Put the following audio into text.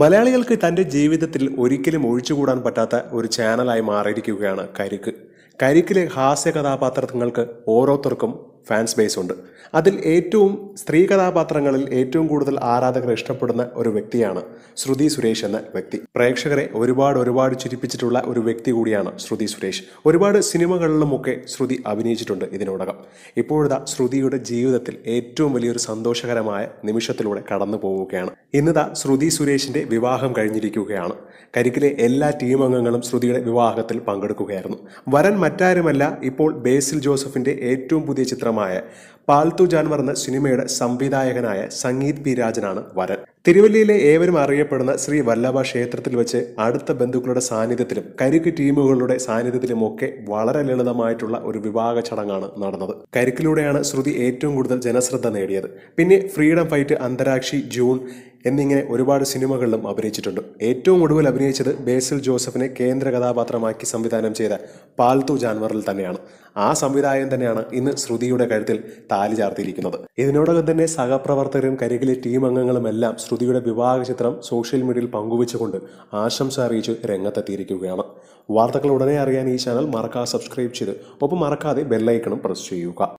മലയാളികൾക്ക് തൻ്റെ ജീവിതത്തിൽ ഒരിക്കലും ഒഴിച്ചുകൂടാൻ പറ്റാത്ത ഒരു ചാനലായി മാറിയിരിക്കുകയാണ് കരിക്ക് കരിക്കിലെ ഹാസ്യ കഥാപാത്രങ്ങൾക്ക് ഓരോരുത്തർക്കും ഫാൻസ് ബേസ് ഉണ്ട് അതിൽ ഏറ്റവും സ്ത്രീ കഥാപാത്രങ്ങളിൽ ഏറ്റവും കൂടുതൽ ആരാധകർ ഇഷ്ടപ്പെടുന്ന ഒരു വ്യക്തിയാണ് ശ്രുതി സുരേഷ് എന്ന വ്യക്തി പ്രേക്ഷകരെ ഒരുപാട് ഒരുപാട് ചിരിപ്പിച്ചിട്ടുള്ള ഒരു വ്യക്തി കൂടിയാണ് ശ്രുതി സുരേഷ് ഒരുപാട് സിനിമകളിലുമൊക്കെ ശ്രുതി അഭിനയിച്ചിട്ടുണ്ട് ഇതിനോടകം ഇപ്പോഴത്തെ ശ്രുതിയുടെ ജീവിതത്തിൽ ഏറ്റവും വലിയൊരു സന്തോഷകരമായ നിമിഷത്തിലൂടെ കടന്നു പോവുകയാണ് ഇന്നതാ ശ്രുതി സുരേഷിന്റെ വിവാഹം കഴിഞ്ഞിരിക്കുകയാണ് കരിക്കിലെ എല്ലാ ടീം അംഗങ്ങളും ശ്രുതിയുടെ വിവാഹത്തിൽ പങ്കെടുക്കുകയായിരുന്നു വരൻ മറ്റാരുമല്ല ഇപ്പോൾ ബേസിൽ ജോസഫിന്റെ ഏറ്റവും പുതിയ ചിത്രമായ പാൽത്തു ജാൻവർ എന്ന സിനിമയുടെ സംവിധായകനായ സംഗീത് പി രാജനാണ് വരൻ തിരുവല്ലയിലെ ഏവരും അറിയപ്പെടുന്ന ശ്രീ വല്ലഭ ക്ഷേത്രത്തിൽ വെച്ച് അടുത്ത ബന്ധുക്കളുടെ സാന്നിധ്യത്തിലും കരിക്ക് ടീമുകളുടെ സാന്നിധ്യത്തിലുമൊക്കെ വളരെ ലളിതമായിട്ടുള്ള ഒരു വിവാഹ ചടങ്ങാണ് നടന്നത് കരിക്കിലൂടെയാണ് ശ്രുതി ഏറ്റവും കൂടുതൽ ജനശ്രദ്ധ നേടിയത് പിന്നെ ഫ്രീഡം ഫൈറ്റ് അന്തരാക്ഷി ജൂൺ എന്നിങ്ങനെ ഒരുപാട് സിനിമകളിലും അഭിനയിച്ചിട്ടുണ്ട് ഏറ്റവും ഒടുവിൽ അഭിനയിച്ചത് ബേസിൽ ജോസഫിനെ കേന്ദ്ര കഥാപാത്രമാക്കി സംവിധാനം ചെയ്ത പാൽത്തു ജാൻവറിൽ തന്നെയാണ് ആ സംവിധായകൻ തന്നെയാണ് ഇന്ന് ശ്രുതിയുടെ കഴുത്തിൽ താലി ചാർത്തിയിരിക്കുന്നത് ഇതിനോടകം തന്നെ സഹപ്രവർത്തകരും കരികിലെ ടീം അംഗങ്ങളും എല്ലാം ശ്രുതിയുടെ വിവാഹ ചിത്രം സോഷ്യൽ മീഡിയയിൽ പങ്കുവച്ചുകൊണ്ട് ആശംസ അറിയിച്ച് രംഗത്തെത്തിയിരിക്കുകയാണ് വാർത്തകൾ ഉടനെ അറിയാൻ ഈ ചാനൽ മറക്കാതെ സബ്സ്ക്രൈബ് ചെയ്ത് ഒപ്പം മറക്കാതെ ബെല്ലൈക്കണം പ്രസ് ചെയ്യുക